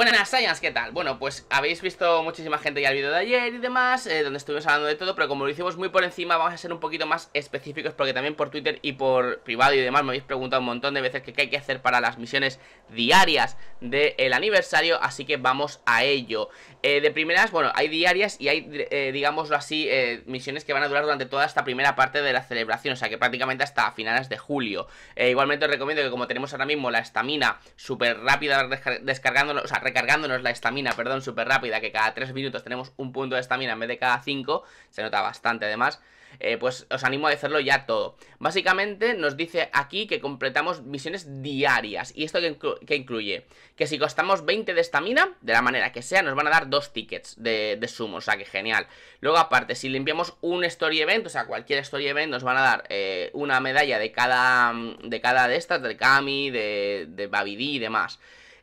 Buenas Science, ¿qué tal? Bueno, pues habéis visto muchísima gente ya el vídeo de ayer y demás, eh, donde estuvimos hablando de todo, pero como lo hicimos muy por encima, vamos a ser un poquito más específicos, porque también por Twitter y por privado y demás me habéis preguntado un montón de veces qué hay que hacer para las misiones diarias del aniversario, así que vamos a ello. Eh, de primeras, bueno, hay diarias y hay, eh, digámoslo así, misiones que van a durar durante toda esta primera parte de la celebración, o sea que prácticamente hasta finales de julio. igualmente os recomiendo que como tenemos ahora mismo la estamina súper rápida descargándonos, o sea, recargándonos la estamina, perdón, súper rápida, que cada 3 minutos tenemos un punto de estamina en vez de cada 5, se nota bastante además, eh, pues os animo a hacerlo ya todo. Básicamente nos dice aquí que completamos misiones diarias, y esto que, incluye, que si costamos 20 de estamina, de la manera que sea, nos van a dar dos tickets de, sumo, o sea que genial. Luego aparte, si limpiamos un story event, o sea cualquier story event, nos van a dar eh, una medalla de cada, de cada de estas, del Kami, de, de Babidi y demás.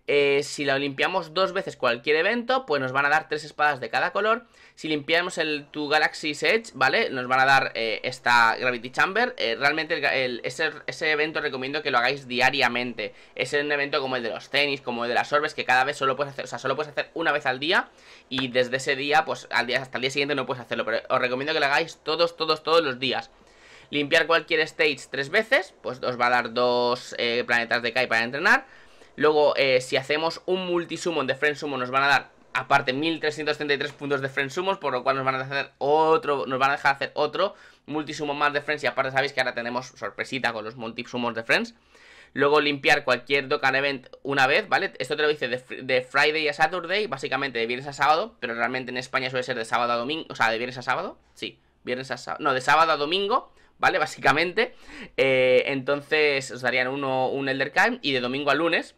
Eh, si la limpiamos dos veces cualquier evento, pues nos van a dar tres espadas de cada color. Si limpiamos el tu Galaxy Edge, ¿vale? Nos van a dar eh, esta Gravity Chamber. Eh, realmente ese, ese, evento recomiendo que lo hagáis diariamente. Es un evento como el de los tenis, como el de las orbes, que cada vez solo puedes hacer, o sea, solo puedes hacer una vez al día. Y desde ese día, pues al día, hasta el día siguiente no puedes hacerlo. Pero os recomiendo que lo hagáis todos, todos, todos los días limpiar cualquier stage tres veces, pues os va a dar dos planetas de Kai para entrenar. Luego, eh, si hacemos un multisumo de friends sumo, nos van a dar aparte 1333 puntos de friends por lo cual nos van a hacer otro, nos van a dejar hacer otro multisumo más de Friends y aparte sabéis que ahora tenemos sorpresita con los multisumos de Friends. Luego limpiar cualquier Dokkan Event una vez, ¿vale? Esto te lo dice de, Friday a Saturday, básicamente de viernes a sábado, pero realmente en España suele ser de sábado a domingo, o sea, de viernes a sábado, sí, viernes a sábado, no, de sábado a domingo, ¿vale? Básicamente, eh, entonces os darían uno, un Elder y de domingo a lunes,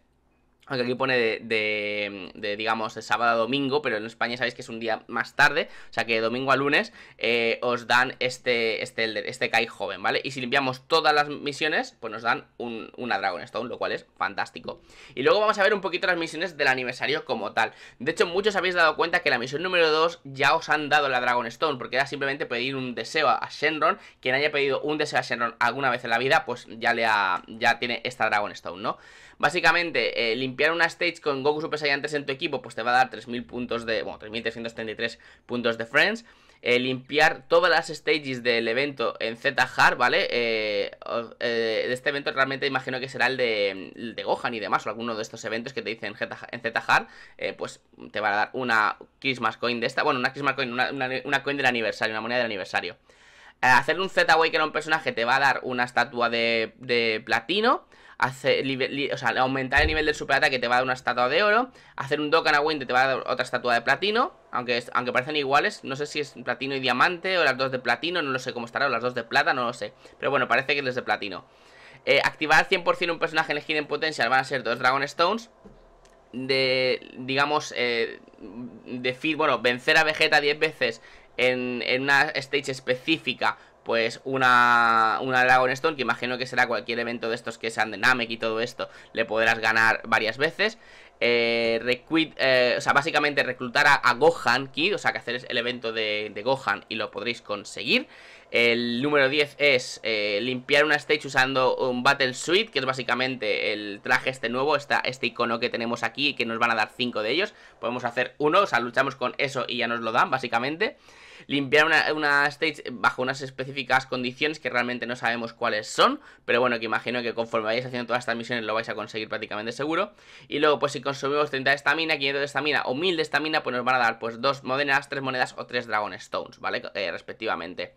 aunque aquí pone de, digamos, de sábado a domingo, pero en España sabéis que es un día más tarde, o sea que de domingo a lunes eh, os dan este, este, este Kai joven, ¿vale? Y si limpiamos todas las misiones, pues nos dan una Dragon Stone, lo cual es fantástico. Y luego vamos a ver un poquito las misiones del aniversario como tal. De hecho, muchos habéis dado cuenta que la misión número 2 ya os han dado la Dragon Stone, porque era simplemente pedir un deseo a Shenron, quien haya pedido un deseo a Shenron alguna vez en la vida, pues ya, le ya tiene esta Dragon Stone, ¿no? Básicamente, eh, limpiar una stage con Goku Super Saiyan en tu equipo, pues te va a dar 3.000 puntos de... Bueno, 3.333 puntos de Friends. Eh, limpiar todas las stages del evento en Z-Hard, ¿vale? Eh, de este evento realmente imagino que será el de, Gohan y demás, o alguno de estos eventos que te dicen en Z-Hard, pues te va a dar una Christmas Coin de esta, bueno, una Christmas Coin, una, coin del aniversario, una moneda del aniversario. hacer un Z-Waker a un personaje te va a dar una estatua de, de platino hacer, o sea, aumentar el nivel del que te va a dar una estatua de oro, hacer un Dokkan wind te va a dar otra estatua de platino, aunque, aunque parecen iguales, no sé si es platino y diamante o las dos de platino, no lo sé cómo estará, o las dos de plata, no lo sé, pero bueno, parece que es de platino. Eh, activar 100% un personaje elegido en potencial van a ser dos Dragon Stones, de, digamos, eh, de feed, bueno, vencer a Vegeta 10 veces en, en, una stage específica pues una, una Dragon Stone, que imagino que será cualquier evento de estos que sean de Namek y todo esto, le podrás ganar varias veces. Eh, eh o sea, básicamente reclutar a, Gohan Kid, o sea, que hacer el evento de, de Gohan y lo podréis conseguir. El número 10 es eh, limpiar una stage usando un Battle Suite, que es básicamente el traje este nuevo, este icono que tenemos aquí, que nos van a dar 5 de ellos. Podemos hacer uno, o sea, luchamos con eso y ya nos lo dan, básicamente. Limpiar una, stage bajo unas específicas condiciones que realmente no sabemos cuáles son, pero bueno, que imagino que conforme vayáis haciendo todas estas misiones lo vais a conseguir prácticamente seguro. Y luego, pues si consumimos 30 de estamina, 500 de estamina o 1000 de estamina, pues nos van a dar pues dos monedas, tres monedas o tres Dragon Stones, ¿vale? Eh, respectivamente.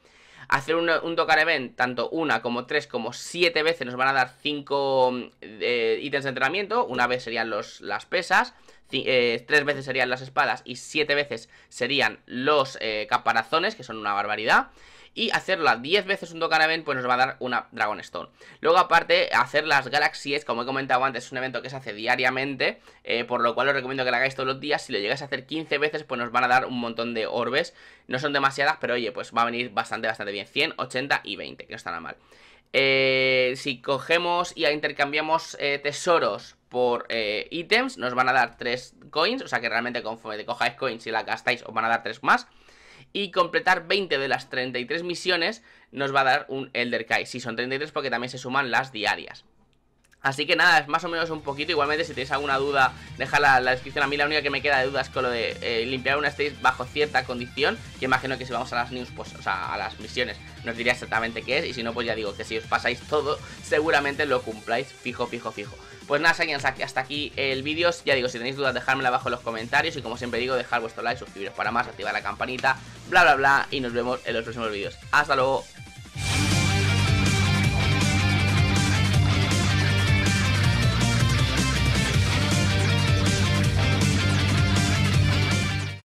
Hacer un, tocar event, tanto una como tres como siete veces, nos van a dar cinco eh, ítems de entrenamiento. Una vez serían las pesas. Eh, tres veces serían las espadas y siete veces serían los eh, caparazones, que son una barbaridad. Y hacerla 10 veces un Dokanaben, pues nos va a dar una Dragon Stone. Luego, aparte, hacer las galaxias como he comentado antes, es un evento que se hace diariamente, eh, por lo cual os recomiendo que lo hagáis todos los días. Si lo llegáis a hacer 15 veces, pues nos van a dar un montón de orbes. No son demasiadas, pero oye, pues va a venir bastante, bastante bien. 100, 80 y 20, que no está nada mal. si cogemos y intercambiamos tesoros por eh, ítems, nos van a dar 3 coins, o sea que realmente conforme cojáis coins y la gastáis os van a dar 3 más. Y completar 20 de las 33 misiones nos va a dar un Elder Kai. Si son 33 porque también se suman las diarias. Así que nada, es más o menos un poquito. Igualmente, si tenéis alguna duda, dejadla en la descripción. A mí la única que me queda de dudas es con lo de eh, limpiar una stage bajo cierta condición. Que imagino que si vamos a las news, pues, o sea, a las misiones, nos diría exactamente qué es. Y si no, pues ya digo que si os pasáis todo, seguramente lo cumpláis. Fijo, fijo, fijo. Pues nada, señores, hasta aquí el vídeo. Ya digo, si tenéis dudas, dejármela abajo en los comentarios. Y como siempre digo, dejad vuestro like, suscribiros para más, activar la campanita, bla, bla, bla. Y nos vemos en los próximos vídeos. Hasta luego.